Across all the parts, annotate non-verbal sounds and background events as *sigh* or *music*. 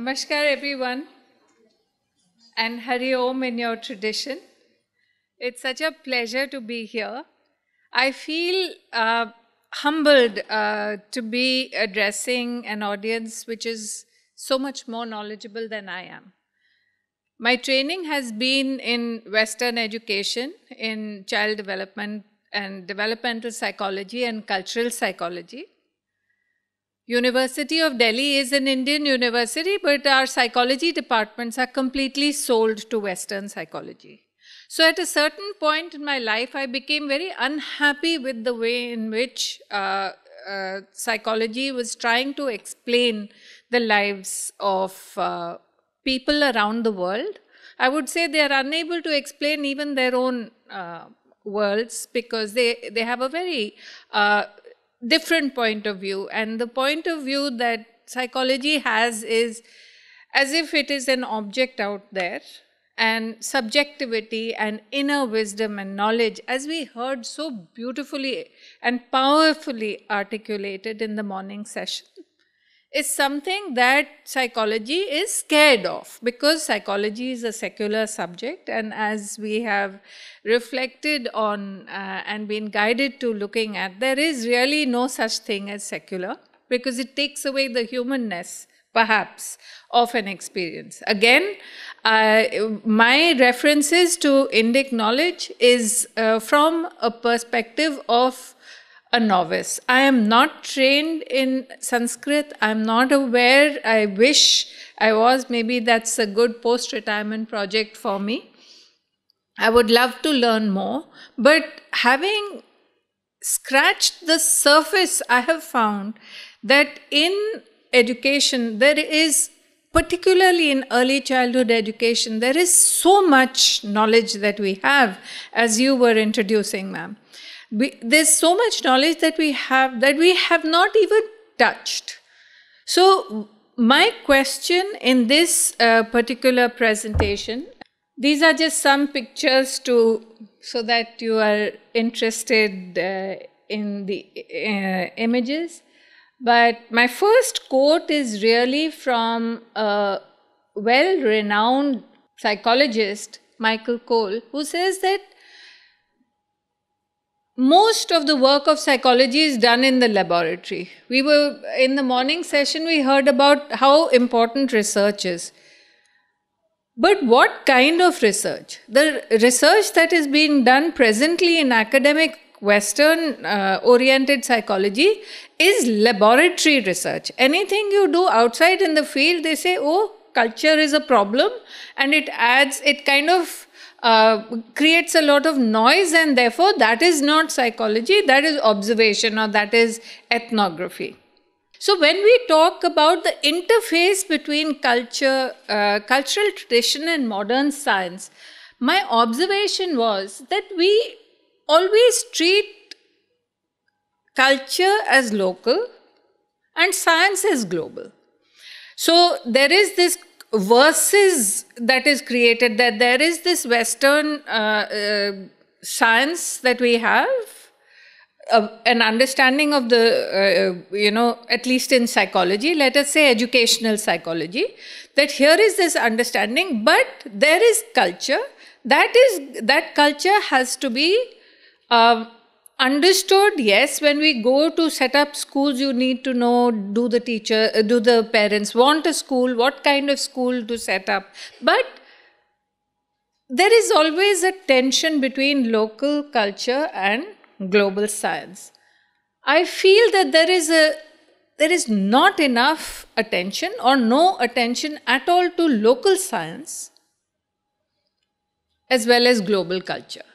Namaskar everyone and Hari Om in your tradition. It's such a pleasure to be here. I feel uh, humbled uh, to be addressing an audience which is so much more knowledgeable than I am. My training has been in Western education, in child development and developmental psychology and cultural psychology. University of Delhi is an Indian university, but our psychology departments are completely sold to Western psychology. So, at a certain point in my life, I became very unhappy with the way in which uh, uh, psychology was trying to explain the lives of uh, people around the world. I would say they are unable to explain even their own uh, worlds because they, they have a very uh, different point of view. And the point of view that psychology has is as if it is an object out there and subjectivity and inner wisdom and knowledge, as we heard so beautifully and powerfully articulated in the morning session, is something that psychology is scared of because psychology is a secular subject and as we have reflected on uh, and been guided to looking at there is really no such thing as secular because it takes away the humanness perhaps of an experience again uh, my references to indic knowledge is uh, from a perspective of a novice. I am not trained in Sanskrit. I'm not aware. I wish I was. Maybe that's a good post retirement project for me. I would love to learn more. But having scratched the surface, I have found that in education, there is, particularly in early childhood education, there is so much knowledge that we have, as you were introducing, ma'am we, there's so much knowledge that we have that we have not even touched. So my question in this uh, particular presentation, these are just some pictures to so that you are interested uh, in the uh, images. But my first quote is really from a well-renowned psychologist, Michael Cole, who says that most of the work of psychology is done in the laboratory. We were in the morning session, we heard about how important research is. But what kind of research? The research that is being done presently in academic Western uh, oriented psychology is laboratory research. Anything you do outside in the field, they say, oh, culture is a problem and it adds, it kind of uh, creates a lot of noise, and therefore that is not psychology, that is observation or that is ethnography. So when we talk about the interface between culture, uh, cultural tradition, and modern science, my observation was that we always treat culture as local and science as global. So there is this versus that is created that there is this western uh, uh, science that we have uh, an understanding of the uh, you know at least in psychology let us say educational psychology that here is this understanding but there is culture that is that culture has to be um, understood yes when we go to set up schools you need to know do the teacher uh, do the parents want a school what kind of school to set up but there is always a tension between local culture and global science i feel that there is a there is not enough attention or no attention at all to local science as well as global culture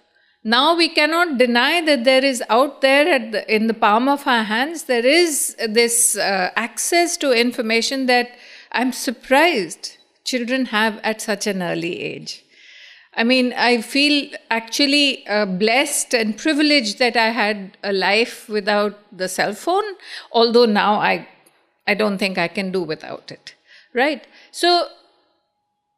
now we cannot deny that there is out there the, in the palm of our hands, there is this uh, access to information that I'm surprised children have at such an early age. I mean, I feel actually uh, blessed and privileged that I had a life without the cell phone, although now I, I don't think I can do without it, right? So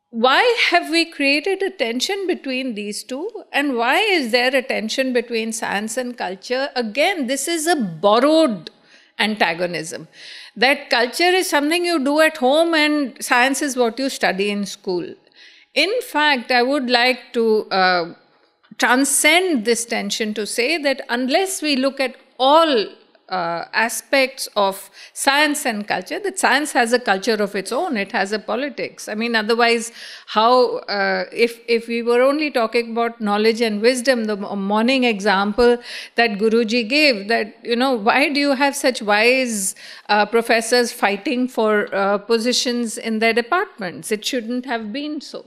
why have we created a tension between these two and why is there a tension between science and culture again this is a borrowed antagonism that culture is something you do at home and science is what you study in school in fact i would like to uh, transcend this tension to say that unless we look at all uh, aspects of science and culture that science has a culture of its own it has a politics i mean otherwise how uh, if if we were only talking about knowledge and wisdom the morning example that guruji gave that you know why do you have such wise uh, professors fighting for uh, positions in their departments it shouldn't have been so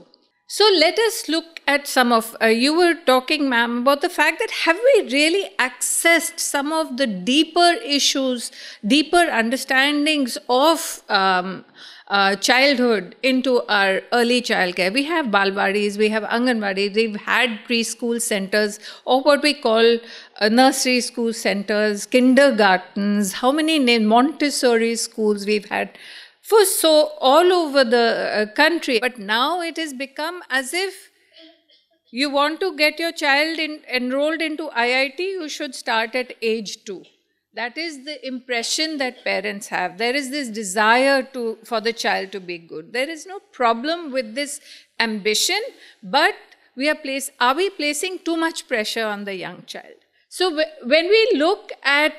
so let us look at some of, uh, you were talking, ma'am, about the fact that have we really accessed some of the deeper issues, deeper understandings of um, uh, childhood into our early childcare. We have balwadis, we have anganwadi, we've had preschool centers or what we call uh, nursery school centers, kindergartens, how many Montessori schools we've had for so all over the uh, country. But now it has become as if you want to get your child in, enrolled into IIT, you should start at age two. That is the impression that parents have. There is this desire to, for the child to be good. There is no problem with this ambition, but we are, place, are we placing too much pressure on the young child? So when we look at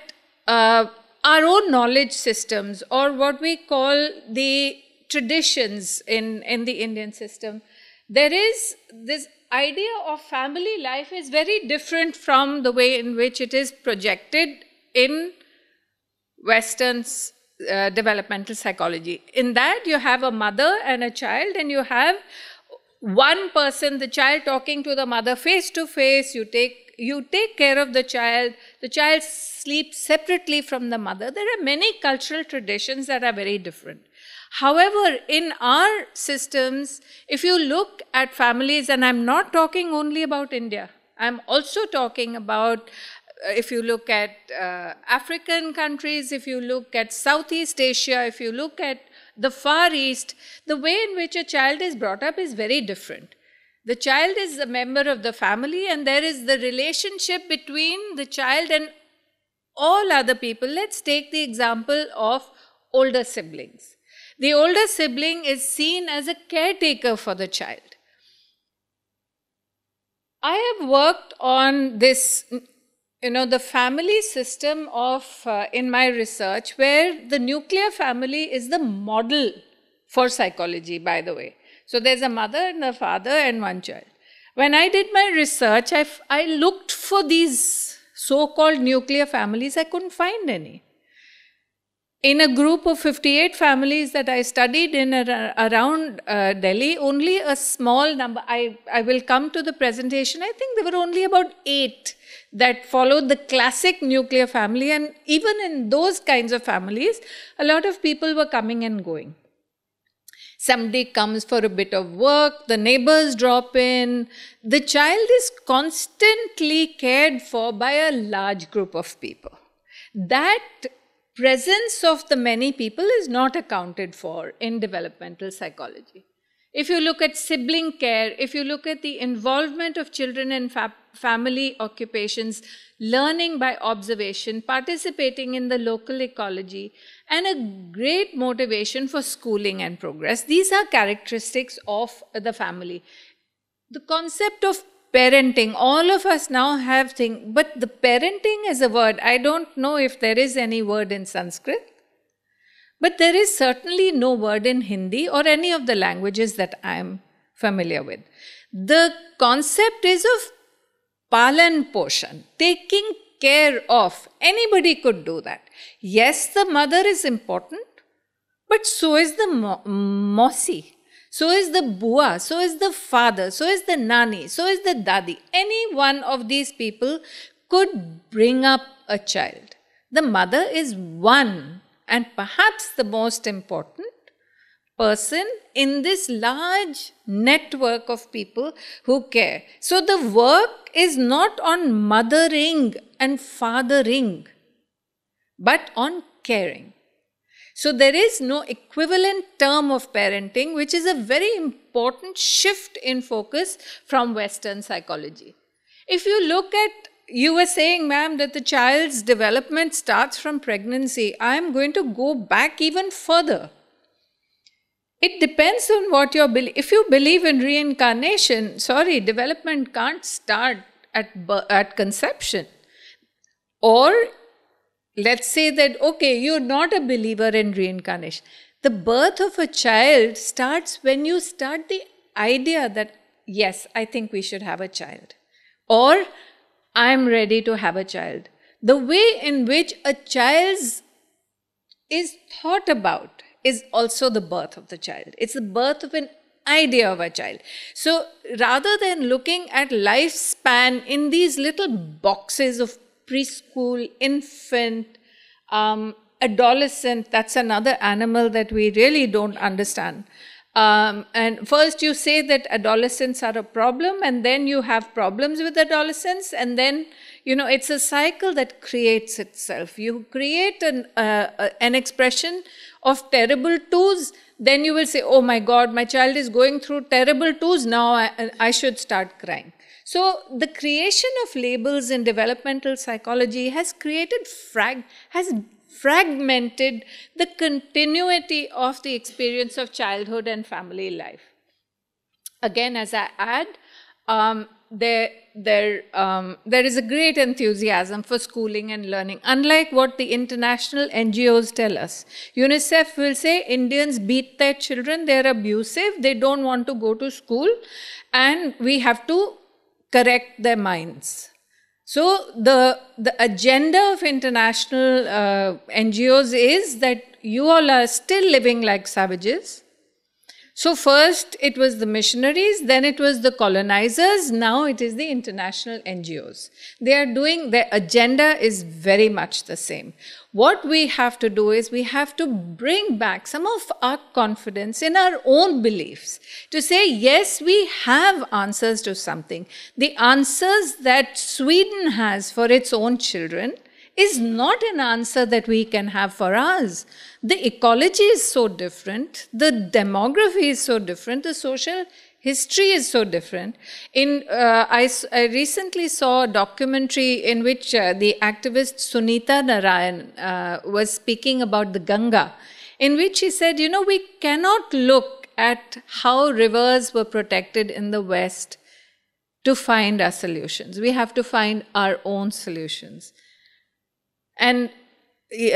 uh, our own knowledge systems or what we call the traditions in, in the Indian system, there is this idea of family life is very different from the way in which it is projected in Western uh, developmental psychology. In that, you have a mother and a child, and you have one person, the child talking to the mother face to face. You take you take care of the child, the child sleeps separately from the mother. There are many cultural traditions that are very different. However, in our systems, if you look at families, and I'm not talking only about India, I'm also talking about uh, if you look at uh, African countries, if you look at Southeast Asia, if you look at the Far East, the way in which a child is brought up is very different. The child is a member of the family, and there is the relationship between the child and all other people. Let's take the example of older siblings. The older sibling is seen as a caretaker for the child. I have worked on this, you know, the family system of, uh, in my research, where the nuclear family is the model for psychology, by the way. So there's a mother and a father and one child. When I did my research, I, looked for these so called nuclear families, I couldn't find any. In a group of 58 families that I studied in around uh, Delhi, only a small number, I, I will come to the presentation, I think there were only about eight that followed the classic nuclear family. And even in those kinds of families, a lot of people were coming and going somebody comes for a bit of work, the neighbors drop in. The child is constantly cared for by a large group of people. That presence of the many people is not accounted for in developmental psychology. If you look at sibling care, if you look at the involvement of children in family family occupations, learning by observation, participating in the local ecology, and a great motivation for schooling and progress. These are characteristics of the family. The concept of parenting all of us now have things, but the parenting is a word i don't know if there is any word in sanskrit but there is certainly no word in hindi or any of the languages that i am familiar with the concept is of palan portion, taking care of. Anybody could do that. Yes, the mother is important, but so is the mo- mossy, so is the bua, so is the father, so is the nani, so is the dadi. Any one of these people could bring up a child. The mother is one and perhaps the most important person in this large network of people who care. So the work is not on mothering and fathering, but on caring. So there is no equivalent term of parenting, which is a very important shift in focus from Western psychology. If you look at you were saying, ma'am, that the child's development starts from pregnancy. I am going to go back even further. It depends on what you believe. If you believe in reincarnation, sorry, development can't start at, at conception. Or let's say that, okay, you're not a believer in reincarnation. The birth of a child starts when you start the idea that, yes, I think we should have a child. Or I'm ready to have a child. The way in which a child's is thought about is also the birth of the child. It's the birth of an idea of a child. So rather than looking at lifespan in these little boxes of preschool, infant, um, adolescent, that's another animal that we really don't understand. Um, and first, you say that adolescents are a problem, and then you have problems with adolescents, and then you know it's a cycle that creates itself. You create an uh, uh an expression of terrible twos, then you will say, "Oh my God, my child is going through terrible twos now. I, uh, I should start crying." So the creation of labels in developmental psychology has created frag has fragmented the continuity of the experience of childhood and family life. Again, as I add, um, there, there, um, there is a great enthusiasm for schooling and learning, unlike what the international NGOs tell us. UNICEF will say Indians beat their children, they're abusive, they don't want to go to school, and we have to correct their minds. So the the agenda of international uh, NGOs is that you all are still living like savages. So, first it was the missionaries, then it was the colonizers, now it is the international NGOs. They are doing, their agenda is very much the same. What we have to do is we have to bring back some of our confidence in our own beliefs to say, yes, we have answers to something. The answers that Sweden has for its own children is not an answer that we can have for us. The ecology is so different, the demography is so different, the social history is so different. In uh, I, I, recently saw a documentary in which uh, the activist Sunita Narayan uh, was speaking about the Ganga, in which she said, you know, we cannot look at how rivers were protected in the West to find our solutions. We have to find our own solutions. And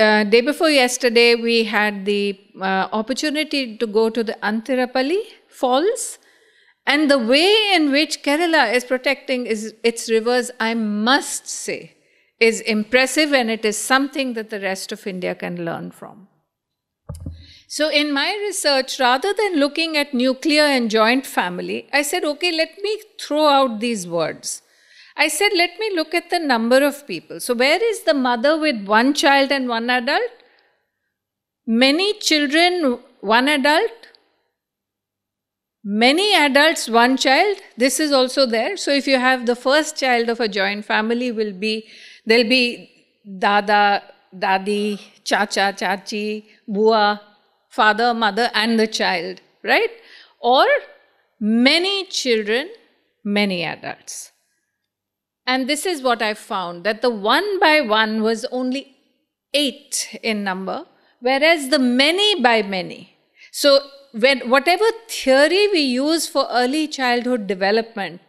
uh, day before yesterday, we had the uh, opportunity to go to the Antirapalli Falls. And the way in which Kerala is protecting is, its rivers, I must say, is impressive and it is something that the rest of India can learn from. So, in my research, rather than looking at nuclear and joint family, I said, okay, let me throw out these words. I said, let me look at the number of people. So, where is the mother with one child and one adult? Many children, one adult. Many adults, one child. This is also there. So, if you have the first child of a joint family, will be there'll be dada, dadi, cha cha chachi, bua, father, mother, and the child, right? Or many children, many adults. And this is what I found that the one by one was only eight in number, whereas the many by many. So, when, whatever theory we use for early childhood development,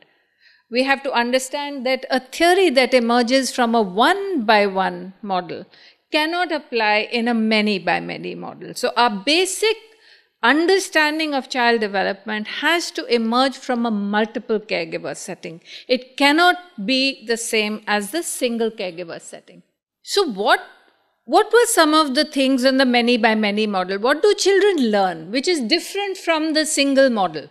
we have to understand that a theory that emerges from a one by one model cannot apply in a many by many model. So, our basic understanding of child development has to emerge from a multiple caregiver setting. It cannot be the same as the single caregiver setting. So what what were some of the things in the many by many model? What do children learn which is different from the single model?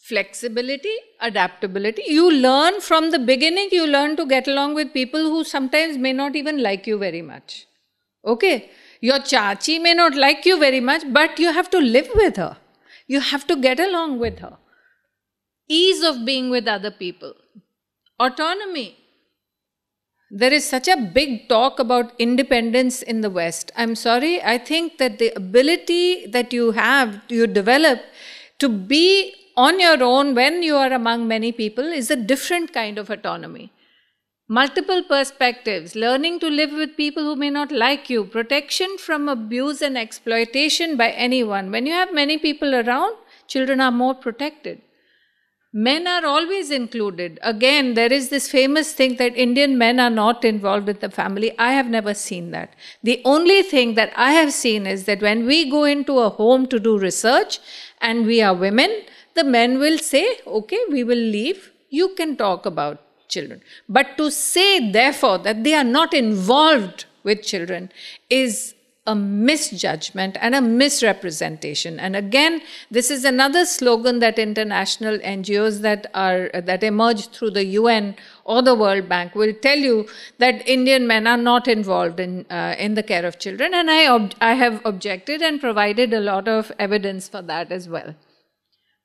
Flexibility, adaptability. You learn from the beginning, you learn to get along with people who sometimes may not even like you very much. Okay? Your chachi may not like you very much, but you have to live with her. You have to get along with her. Ease of being with other people. Autonomy. There is such a big talk about independence in the West. I'm sorry, I think that the ability that you have, you develop to be on your own when you are among many people is a different kind of autonomy multiple perspectives, learning to live with people who may not like you, protection from abuse and exploitation by anyone. When you have many people around, children are more protected. Men are always included. Again, there is this famous thing that Indian men are not involved with the family. I have never seen that. The only thing that I have seen is that when we go into a home to do research and we are women, the men will say, okay, we will leave. You can talk about children. But to say, therefore, that they are not involved with children is a misjudgment and a misrepresentation. And again, this is another slogan that international NGOs that are that emerge through the UN or the World Bank will tell you that Indian men are not involved in uh, in the care of children. And I I have objected and provided a lot of evidence for that as well.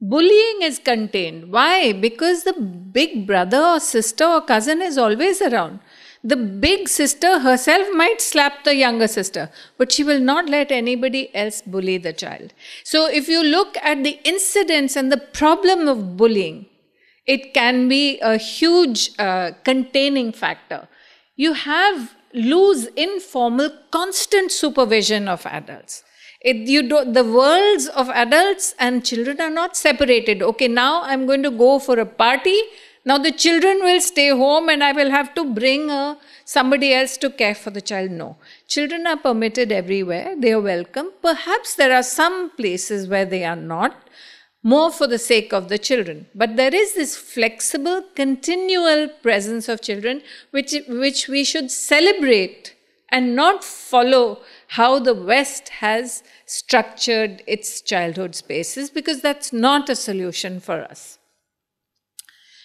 Bullying is contained. Why? Because the big brother or sister or cousin is always around. The big sister herself might slap the younger sister, but she will not let anybody else bully the child. So, if you look at the incidents and the problem of bullying, it can be a huge uh, containing factor. You have loose, informal, constant supervision of adults. It, you do, the worlds of adults and children are not separated. Okay, now I'm going to go for a party. Now the children will stay home and I will have to bring a, uh, somebody else to care for the child. No. Children are permitted everywhere, they are welcome. Perhaps there are some places where they are not, more for the sake of the children. But there is this flexible, continual presence of children which, which we should celebrate and not follow how the West has structured its childhood spaces because that's not a solution for us.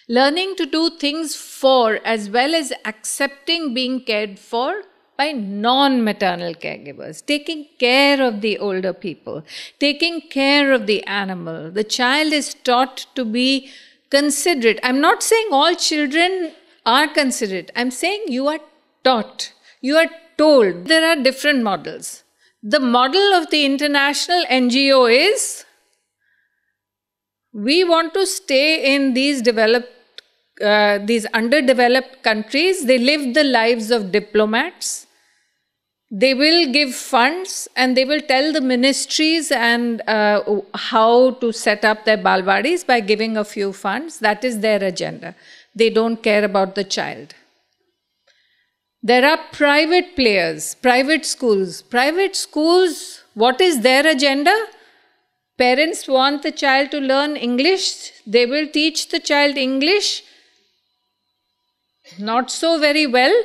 Learning to do things for as well as accepting being cared for by non maternal caregivers, taking care of the older people, taking care of the animal. The child is taught to be considerate. I'm not saying all children are considerate, I'm saying you are taught. You are told there are different models. The model of the international NGO is we want to stay in these developed uh, these underdeveloped countries they live the lives of diplomats they will give funds and they will tell the ministries and uh, how to set up their balwadis by giving a few funds that is their agenda they don't care about the child there are private players, private schools. Private schools, what is their agenda? Parents want the child to learn English, they will teach the child English not so very well.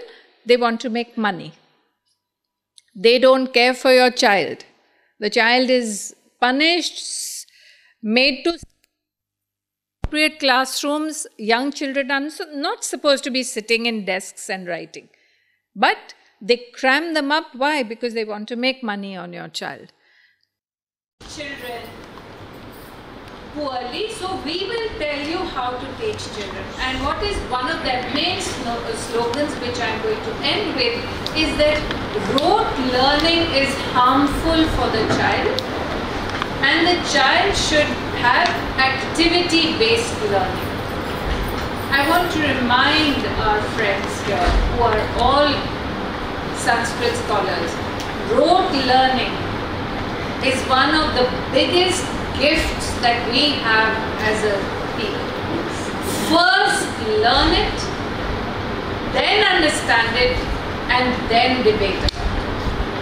They want to make money. They don't care for your child. The child is punished, made to create classrooms. Young children are not supposed to be sitting in desks and writing. But they cram them up. Why? Because they want to make money on your child. Children poorly, so we will tell you how to teach children. And what is one of the main uh, slogans which I'm going to end with is that rote learning is harmful for the child and the child should have activity based learning. I want to remind our friends here, who are all Sanskrit scholars, rote learning is one of the biggest gifts that we have as a people. First learn it, then understand it, and then debate it.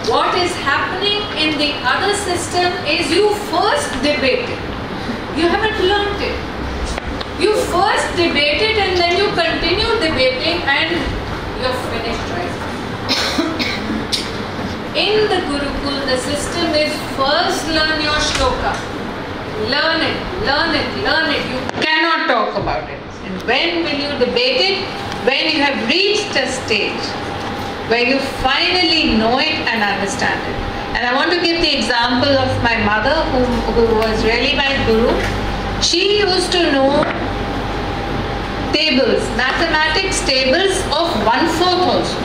What is happening in the other system is you first debate it. You haven't learned it. You first debate it and then you continue debating and you have finished right. *coughs* In the Gurukul, the system is first learn your shloka. Learn it, learn it, learn it. You cannot talk about it. And when will you debate it? When you have reached a stage where you finally know it and understand it. And I want to give the example of my mother, who, who was really my guru. She used to know Tables, mathematics tables of one-fourth also.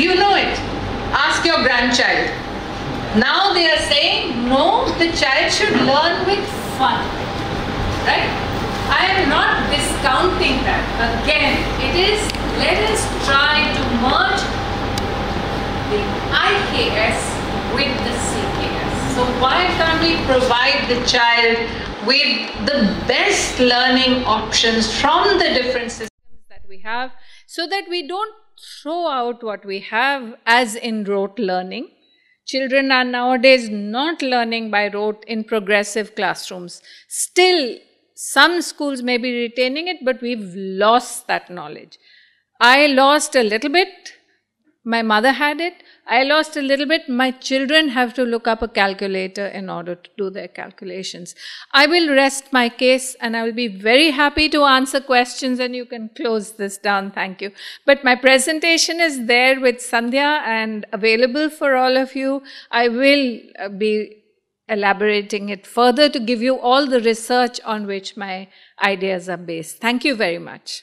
You know it. Ask your grandchild. Now they are saying, no, the child should learn with fun. Right? I am not discounting that. Again, it is, let us try to merge the IKS with the CKS. So why can't we provide the child we the best learning options from the different systems that we have so that we don't throw out what we have as in rote learning children are nowadays not learning by rote in progressive classrooms still some schools may be retaining it but we've lost that knowledge i lost a little bit my mother had it I lost a little bit. My children have to look up a calculator in order to do their calculations. I will rest my case and I will be very happy to answer questions and you can close this down. Thank you. But my presentation is there with Sandhya and available for all of you. I will uh, be elaborating it further to give you all the research on which my ideas are based. Thank you very much.